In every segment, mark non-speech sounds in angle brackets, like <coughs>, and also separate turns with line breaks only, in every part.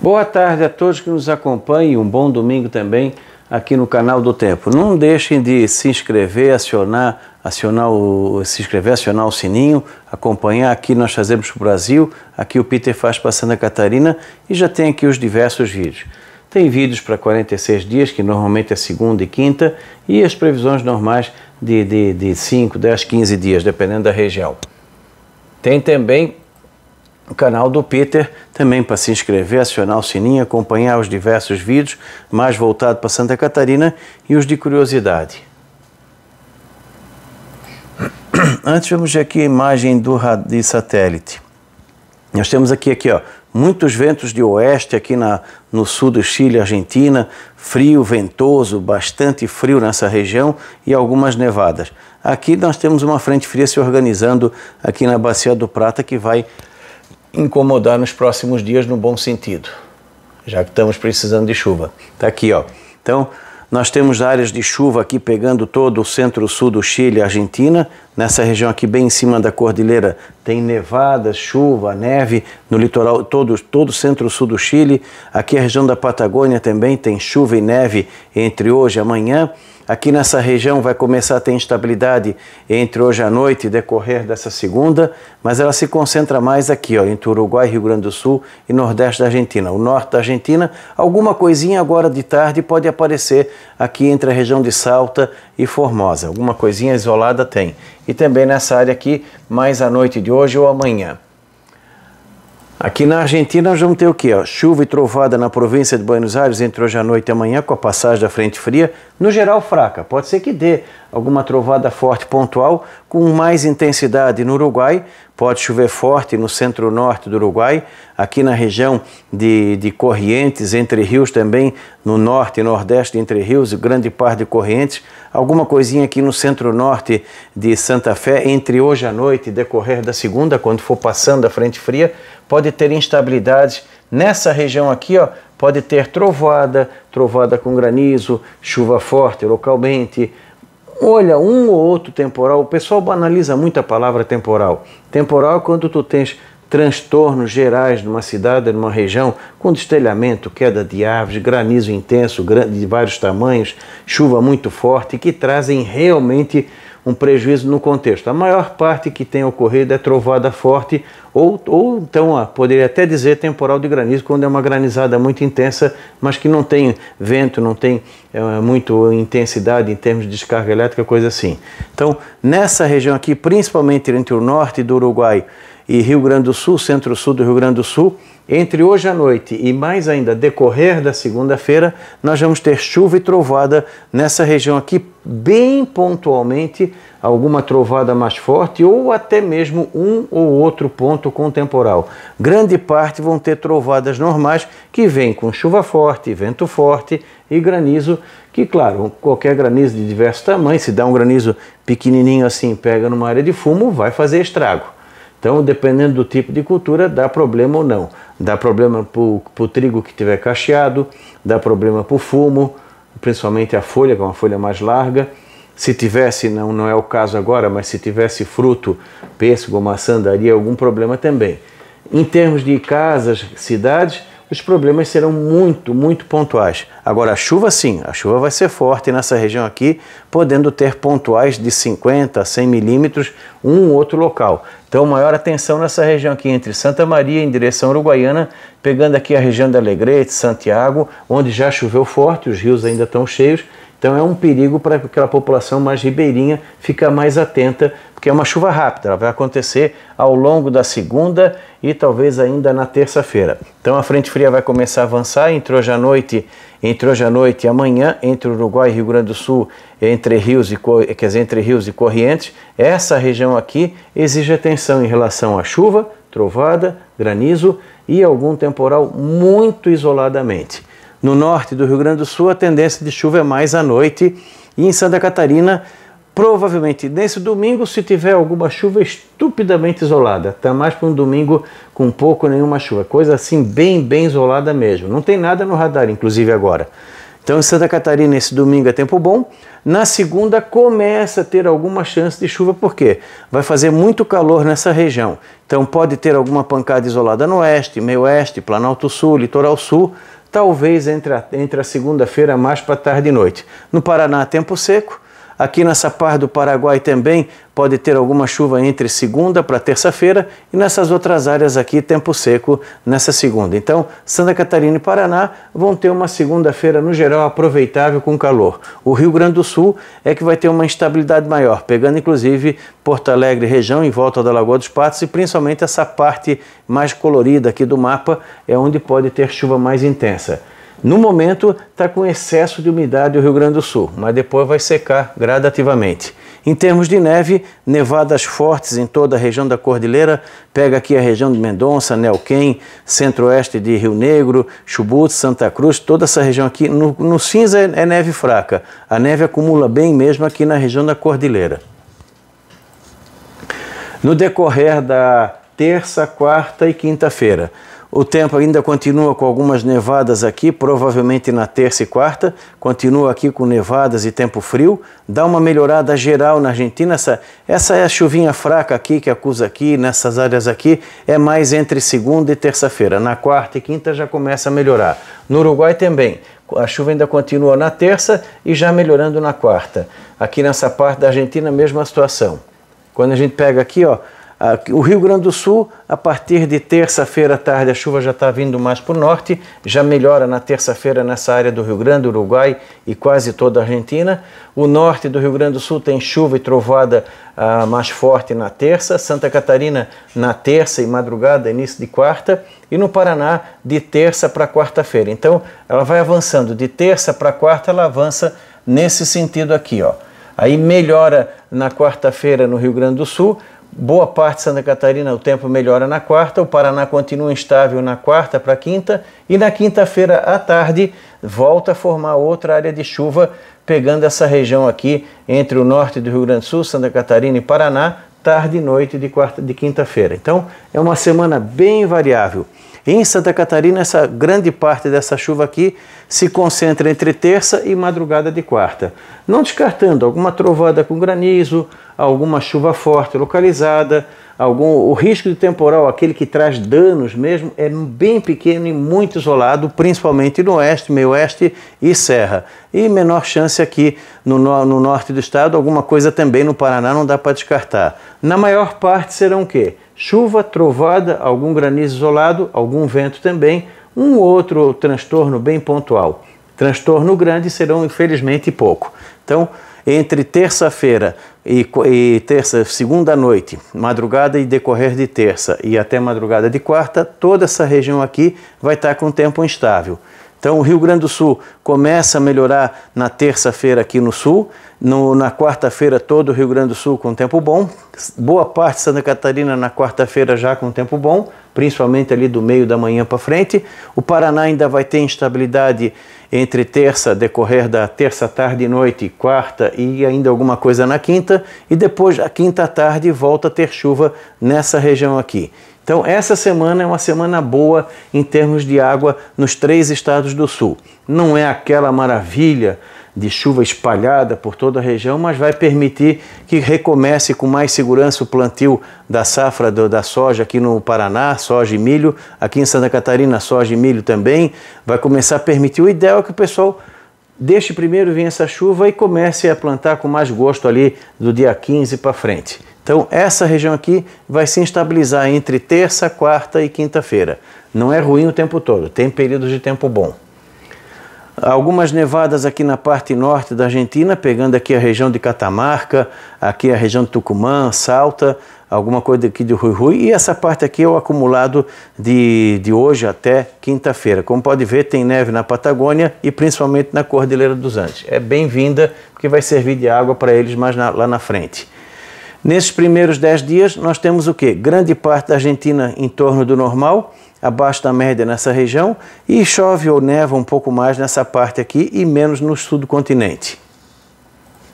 Boa tarde a todos que nos acompanham um bom domingo também aqui no canal do Tempo. Não deixem de se inscrever, acionar, acionar o, se inscrever, acionar o sininho, acompanhar aqui nós fazemos para o Brasil, aqui o Peter faz para Santa Catarina e já tem aqui os diversos vídeos. Tem vídeos para 46 dias, que normalmente é segunda e quinta, e as previsões normais de, de, de 5, 10, 15 dias, dependendo da região. Tem também o canal do Peter, também para se inscrever, acionar o sininho, acompanhar os diversos vídeos, mais voltados para Santa Catarina e os de curiosidade. <coughs> Antes vamos ver aqui a imagem do de satélite. Nós temos aqui, aqui ó, muitos ventos de oeste aqui na, no sul do Chile, Argentina, frio, ventoso, bastante frio nessa região e algumas nevadas. Aqui nós temos uma frente fria se organizando aqui na Bacia do Prata que vai incomodar nos próximos dias no bom sentido, já que estamos precisando de chuva. Tá aqui, ó. Então, nós temos áreas de chuva aqui pegando todo o centro-sul do Chile e Argentina. Nessa região aqui, bem em cima da cordilheira, tem nevadas, chuva, neve no litoral, todo, todo o centro-sul do Chile. Aqui, a região da Patagônia também tem chuva e neve entre hoje e amanhã. Aqui nessa região vai começar a ter instabilidade entre hoje à noite e decorrer dessa segunda, mas ela se concentra mais aqui, ó, entre Uruguai, Rio Grande do Sul e Nordeste da Argentina. O norte da Argentina, alguma coisinha agora de tarde pode aparecer aqui entre a região de Salta e Formosa. Alguma coisinha isolada tem. E também nessa área aqui, mais à noite de hoje ou amanhã. Aqui na Argentina nós vamos ter o quê? Chuva e trovada na província de Buenos Aires entre hoje à noite e amanhã com a passagem da frente fria, no geral fraca. Pode ser que dê alguma trovada forte pontual com mais intensidade no Uruguai, Pode chover forte no centro-norte do Uruguai, aqui na região de, de Corrientes, Entre Rios também, no norte e nordeste de Entre Rios, grande parte de Corrientes. Alguma coisinha aqui no centro-norte de Santa Fé, entre hoje à noite e decorrer da segunda, quando for passando a frente fria, pode ter instabilidades nessa região aqui, ó, pode ter trovoada, trovoada com granizo, chuva forte localmente, Olha, um ou outro temporal, o pessoal banaliza muito a palavra temporal. Temporal é quando tu tens transtornos gerais numa cidade, numa região, com destelhamento, queda de árvores, granizo intenso, de vários tamanhos, chuva muito forte, que trazem realmente um prejuízo no contexto. A maior parte que tem ocorrido é trovada forte, ou, ou então poderia até dizer temporal de granizo, quando é uma granizada muito intensa, mas que não tem vento, não tem é, muito intensidade em termos de descarga elétrica, coisa assim. Então, nessa região aqui, principalmente entre o norte do Uruguai e Rio Grande do Sul, centro-sul do Rio Grande do Sul. Entre hoje à noite e mais ainda decorrer da segunda-feira, nós vamos ter chuva e trovada nessa região aqui, bem pontualmente, alguma trovada mais forte ou até mesmo um ou outro ponto com temporal. Grande parte vão ter trovadas normais que vêm com chuva forte, vento forte e granizo, que claro, qualquer granizo de diversos tamanhos, se dá um granizo pequenininho assim, pega numa área de fumo, vai fazer estrago. Então, dependendo do tipo de cultura, dá problema ou não. Dá problema para o trigo que tiver cacheado, dá problema para o fumo, principalmente a folha, que é uma folha mais larga. Se tivesse, não, não é o caso agora, mas se tivesse fruto, pêssego, maçã, daria algum problema também. Em termos de casas, cidades, os problemas serão muito, muito pontuais. Agora, a chuva, sim, a chuva vai ser forte nessa região aqui, podendo ter pontuais de 50 a 100 milímetros, um ou outro local. Então, maior atenção nessa região aqui, entre Santa Maria em direção Uruguaiana, pegando aqui a região da Alegrete, Santiago, onde já choveu forte, os rios ainda estão cheios, então é um perigo para aquela população mais ribeirinha ficar mais atenta, porque é uma chuva rápida, ela vai acontecer ao longo da segunda e talvez ainda na terça-feira. Então a frente fria vai começar a avançar, entre hoje à noite, entrou hoje à noite e amanhã, entre Uruguai e Rio Grande do Sul, entre rios e quer dizer, entre rios e correntes. Essa região aqui exige atenção em relação à chuva, trovada, granizo e algum temporal muito isoladamente. No norte do Rio Grande do Sul, a tendência de chuva é mais à noite. E em Santa Catarina, provavelmente nesse domingo, se tiver alguma chuva estupidamente isolada, tá mais para um domingo com pouco nenhuma chuva, coisa assim bem, bem isolada mesmo. Não tem nada no radar, inclusive agora. Então, em Santa Catarina, esse domingo é tempo bom. Na segunda, começa a ter alguma chance de chuva, porque vai fazer muito calor nessa região. Então, pode ter alguma pancada isolada no oeste, meio oeste, Planalto Sul, Litoral Sul, talvez entre a, entre a segunda-feira mais para tarde e noite. No Paraná, tempo seco. Aqui nessa parte do Paraguai também pode ter alguma chuva entre segunda para terça-feira e nessas outras áreas aqui tempo seco nessa segunda. Então, Santa Catarina e Paraná vão ter uma segunda-feira no geral aproveitável com calor. O Rio Grande do Sul é que vai ter uma instabilidade maior, pegando inclusive Porto Alegre região em volta da Lagoa dos Patos e principalmente essa parte mais colorida aqui do mapa é onde pode ter chuva mais intensa. No momento está com excesso de umidade o Rio Grande do Sul, mas depois vai secar gradativamente. Em termos de neve, nevadas fortes em toda a região da Cordilheira, pega aqui a região de Mendonça, Nelquém, centro-oeste de Rio Negro, Chubut, Santa Cruz, toda essa região aqui. No, no cinza é, é neve fraca, a neve acumula bem mesmo aqui na região da Cordilheira. No decorrer da terça, quarta e quinta-feira, o tempo ainda continua com algumas nevadas aqui, provavelmente na terça e quarta. Continua aqui com nevadas e tempo frio. Dá uma melhorada geral na Argentina. Essa, essa é a chuvinha fraca aqui que acusa aqui, nessas áreas aqui. É mais entre segunda e terça-feira. Na quarta e quinta já começa a melhorar. No Uruguai também. A chuva ainda continua na terça e já melhorando na quarta. Aqui nessa parte da Argentina, mesma situação. Quando a gente pega aqui, ó, o Rio Grande do Sul, a partir de terça-feira à tarde, a chuva já está vindo mais para o norte, já melhora na terça-feira nessa área do Rio Grande, Uruguai e quase toda a Argentina. O norte do Rio Grande do Sul tem chuva e trovada ah, mais forte na terça, Santa Catarina na terça e madrugada, início de quarta, e no Paraná de terça para quarta-feira. Então ela vai avançando, de terça para quarta ela avança nesse sentido aqui, ó. Aí melhora na quarta-feira no Rio Grande do Sul, boa parte de Santa Catarina o tempo melhora na quarta, o Paraná continua instável na quarta para quinta e na quinta-feira à tarde volta a formar outra área de chuva pegando essa região aqui entre o norte do Rio Grande do Sul, Santa Catarina e Paraná, tarde e noite de, quarta, de quinta-feira. Então é uma semana bem variável. Em Santa Catarina, essa grande parte dessa chuva aqui se concentra entre terça e madrugada de quarta. Não descartando alguma trovada com granizo, alguma chuva forte localizada, algum o risco de temporal, aquele que traz danos mesmo, é bem pequeno e muito isolado, principalmente no oeste, meio oeste e serra. E menor chance aqui no, no norte do estado, alguma coisa também no Paraná, não dá para descartar. Na maior parte serão o quê? Chuva, trovada, algum granizo isolado, algum vento também, um outro transtorno bem pontual. Transtorno grande serão infelizmente pouco. Então, entre terça-feira, e, e, terça, segunda noite, madrugada e decorrer de terça e até madrugada de quarta, toda essa região aqui vai estar com tempo instável. Então o Rio Grande do Sul começa a melhorar na terça-feira aqui no sul, no, na quarta-feira todo o Rio Grande do Sul com tempo bom, boa parte de Santa Catarina na quarta-feira já com tempo bom, principalmente ali do meio da manhã para frente. O Paraná ainda vai ter instabilidade entre terça, decorrer da terça tarde e noite, quarta e ainda alguma coisa na quinta, e depois a quinta tarde volta a ter chuva nessa região aqui. Então, essa semana é uma semana boa em termos de água nos três estados do sul. Não é aquela maravilha de chuva espalhada por toda a região, mas vai permitir que recomece com mais segurança o plantio da safra do, da soja aqui no Paraná, soja e milho, aqui em Santa Catarina, soja e milho também. Vai começar a permitir. O ideal é que o pessoal deixe primeiro vir essa chuva e comece a plantar com mais gosto ali do dia 15 para frente. Então, essa região aqui vai se estabilizar entre terça, quarta e quinta-feira. Não é ruim o tempo todo, tem períodos de tempo bom. Algumas nevadas aqui na parte norte da Argentina, pegando aqui a região de Catamarca, aqui a região de Tucumã, Salta, alguma coisa aqui de Rui Rui. E essa parte aqui é o acumulado de, de hoje até quinta-feira. Como pode ver, tem neve na Patagônia e principalmente na Cordilheira dos Andes. É bem-vinda, porque vai servir de água para eles mais na, lá na frente. Nesses primeiros 10 dias, nós temos o quê? Grande parte da Argentina em torno do normal abaixo da média nessa região e chove ou neva um pouco mais nessa parte aqui e menos no sul do continente.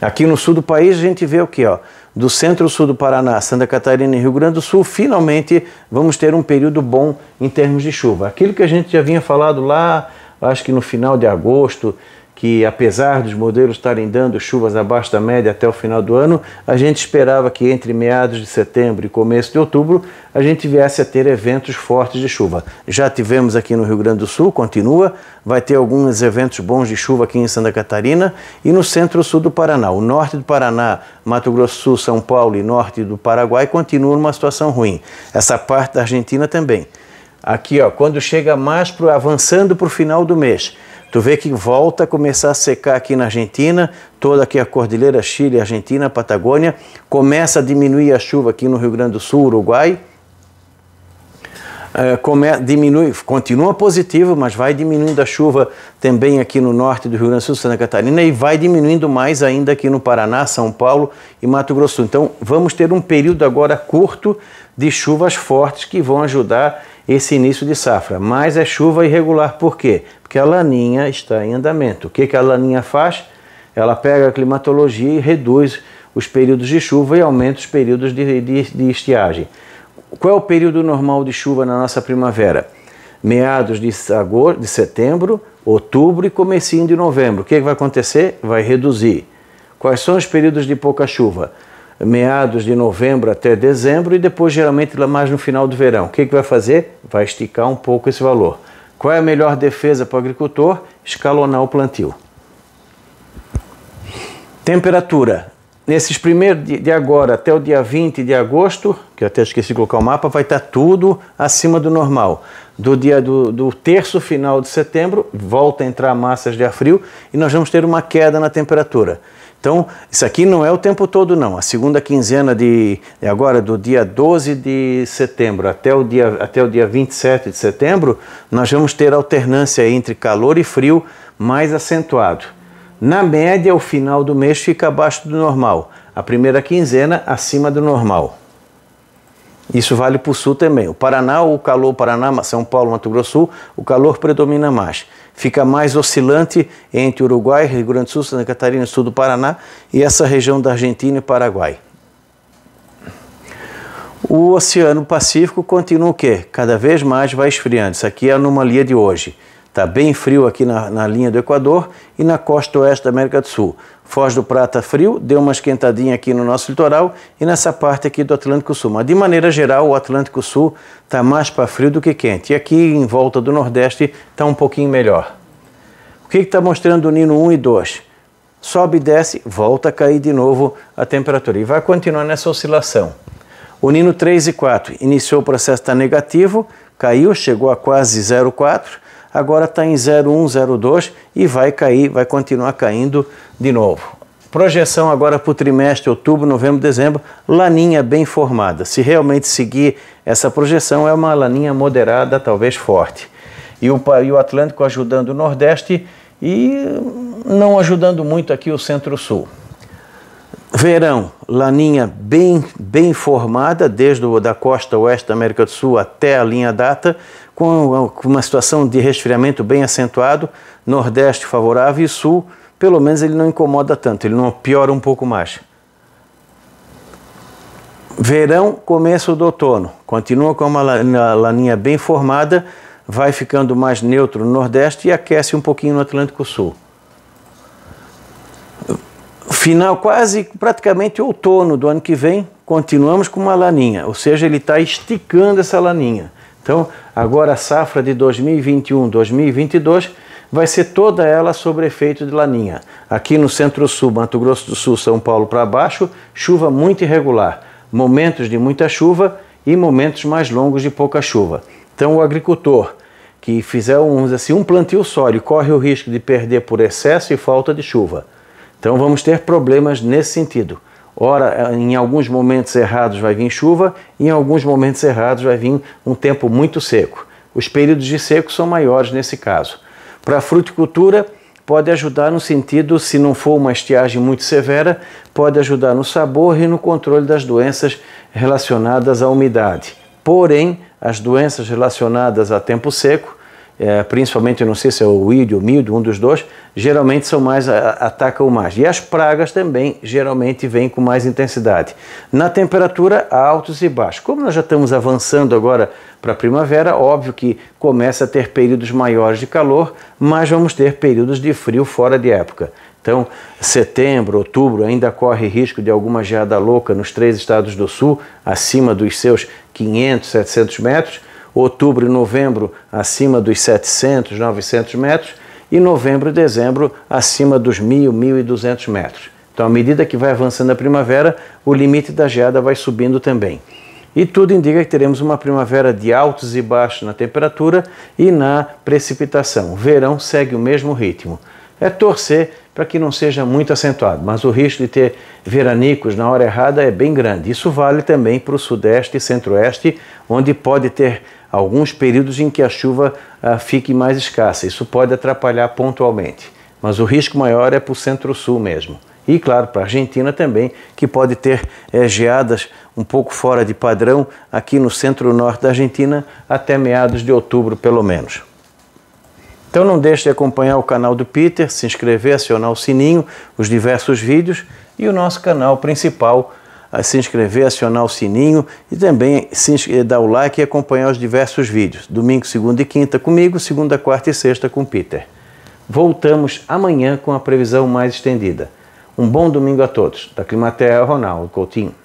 Aqui no sul do país a gente vê o que, ó, do centro-sul do Paraná, Santa Catarina e Rio Grande do Sul, finalmente vamos ter um período bom em termos de chuva. Aquilo que a gente já vinha falado lá, acho que no final de agosto, que apesar dos modelos estarem dando chuvas abaixo da média até o final do ano, a gente esperava que entre meados de setembro e começo de outubro a gente viesse a ter eventos fortes de chuva. Já tivemos aqui no Rio Grande do Sul, continua, vai ter alguns eventos bons de chuva aqui em Santa Catarina e no centro-sul do Paraná. O norte do Paraná, Mato Grosso Sul, São Paulo e norte do Paraguai continua numa situação ruim. Essa parte da Argentina também. Aqui, ó, quando chega mais pro, avançando para o final do mês, Tu vê que volta a começar a secar aqui na Argentina, toda aqui a cordilheira Chile, Argentina, Patagônia, começa a diminuir a chuva aqui no Rio Grande do Sul, Uruguai. É, come, diminui, continua positivo, mas vai diminuindo a chuva também aqui no norte do Rio Grande do Sul, Santa Catarina, e vai diminuindo mais ainda aqui no Paraná, São Paulo e Mato Grosso. Então, vamos ter um período agora curto de chuvas fortes que vão ajudar esse início de safra, mas é chuva irregular. Por quê? Porque a laninha está em andamento. O que, que a laninha faz? Ela pega a climatologia e reduz os períodos de chuva e aumenta os períodos de, de, de estiagem. Qual é o período normal de chuva na nossa primavera? Meados de, agosto, de setembro, outubro e comecinho de novembro. O que, que vai acontecer? Vai reduzir. Quais são os períodos de pouca chuva? meados de novembro até dezembro e depois geralmente lá mais no final do verão. O que, que vai fazer? Vai esticar um pouco esse valor. Qual é a melhor defesa para o agricultor? Escalonar o plantio. Temperatura. Nesses primeiros de agora até o dia 20 de agosto, que eu até esqueci de colocar o mapa, vai estar tudo acima do normal. Do dia do, do terço final de setembro, volta a entrar massas de ar frio e nós vamos ter uma queda na temperatura. Então, isso aqui não é o tempo todo, não. A segunda quinzena de agora, do dia 12 de setembro até o dia, até o dia 27 de setembro, nós vamos ter alternância entre calor e frio mais acentuado. Na média, o final do mês fica abaixo do normal. A primeira quinzena acima do normal. Isso vale para o sul também. O Paraná, o calor, Paraná, São Paulo, Mato Grosso, o calor predomina mais fica mais oscilante entre Uruguai, Rio Grande do Sul, Santa Catarina, sul do Paraná e essa região da Argentina e Paraguai. O Oceano Pacífico continua o quê? Cada vez mais vai esfriando. Isso aqui é a anomalia de hoje. Está bem frio aqui na, na, linha do Equador e na costa oeste da América do Sul. Foz do Prata frio, deu uma esquentadinha aqui no nosso litoral e nessa parte aqui do Atlântico Sul. Mas de maneira geral, o Atlântico Sul está mais para frio do que quente. E aqui em volta do Nordeste está um pouquinho melhor. O que está mostrando o Nino 1 e 2? Sobe e desce, volta a cair de novo a temperatura e vai continuar nessa oscilação. O Nino 3 e 4 iniciou o processo está negativo, caiu, chegou a quase 0,4 agora está em 0,102 e vai cair, vai continuar caindo de novo. Projeção agora para o trimestre, outubro, novembro, dezembro, laninha bem formada. Se realmente seguir essa projeção, é uma laninha moderada, talvez forte. E o, e o Atlântico ajudando o Nordeste e não ajudando muito aqui o Centro-Sul. Verão, laninha bem, bem formada, desde o, da costa oeste da América do Sul até a linha data, com uma situação de resfriamento bem acentuado, nordeste favorável e sul, pelo menos ele não incomoda tanto, ele não piora um pouco mais. Verão, começo do outono, continua com uma laninha bem formada, vai ficando mais neutro no nordeste e aquece um pouquinho no Atlântico Sul final, quase praticamente outono do ano que vem, continuamos com uma laninha, ou seja, ele está esticando essa laninha. Então, agora a safra de 2021, 2022 vai ser toda ela sobre efeito de laninha. Aqui no Centro-Sul, Mato Grosso do Sul, São Paulo para baixo, chuva muito irregular, momentos de muita chuva e momentos mais longos de pouca chuva. Então, o agricultor que fizer um, assim, um plantio sólido corre o risco de perder por excesso e falta de chuva. Então vamos ter problemas nesse sentido. Ora, em alguns momentos errados vai vir chuva, em alguns momentos errados vai vir um tempo muito seco. Os períodos de seco são maiores nesse caso. Para a fruticultura, pode ajudar no sentido, se não for uma estiagem muito severa, pode ajudar no sabor e no controle das doenças relacionadas à umidade. Porém, as doenças relacionadas a tempo seco é, principalmente, não sei se é o weed ou mildo, um dos dois, geralmente são mais, a, atacam mais. E as pragas também geralmente vêm com mais intensidade. Na temperatura, altos e baixos. Como nós já estamos avançando agora para a primavera, óbvio que começa a ter períodos maiores de calor, mas vamos ter períodos de frio fora de época. Então, setembro, outubro, ainda corre risco de alguma geada louca nos três estados do sul, acima dos seus 500, 700 metros, outubro e novembro acima dos 700, 900 metros e novembro e dezembro acima dos 1.000, 1.200 metros. Então, à medida que vai avançando a primavera, o limite da geada vai subindo também. E tudo indica que teremos uma primavera de altos e baixos na temperatura e na precipitação. O verão segue o mesmo ritmo. É torcer para que não seja muito acentuado, mas o risco de ter veranicos na hora errada é bem grande. Isso vale também para o sudeste e centro-oeste, onde pode ter alguns períodos em que a chuva ah, fique mais escassa. Isso pode atrapalhar pontualmente, mas o risco maior é para o centro-sul mesmo. E claro, para a Argentina também, que pode ter eh, geadas um pouco fora de padrão aqui no centro-norte da Argentina até meados de outubro, pelo menos. Então não deixe de acompanhar o canal do Peter, se inscrever, acionar o sininho, os diversos vídeos e o nosso canal principal se inscrever, acionar o sininho e também se, eh, dar o like e acompanhar os diversos vídeos. Domingo, segunda e quinta comigo, segunda, quarta e sexta com Peter. Voltamos amanhã com a previsão mais estendida. Um bom domingo a todos. Da Climatea, Ronaldo Coutinho.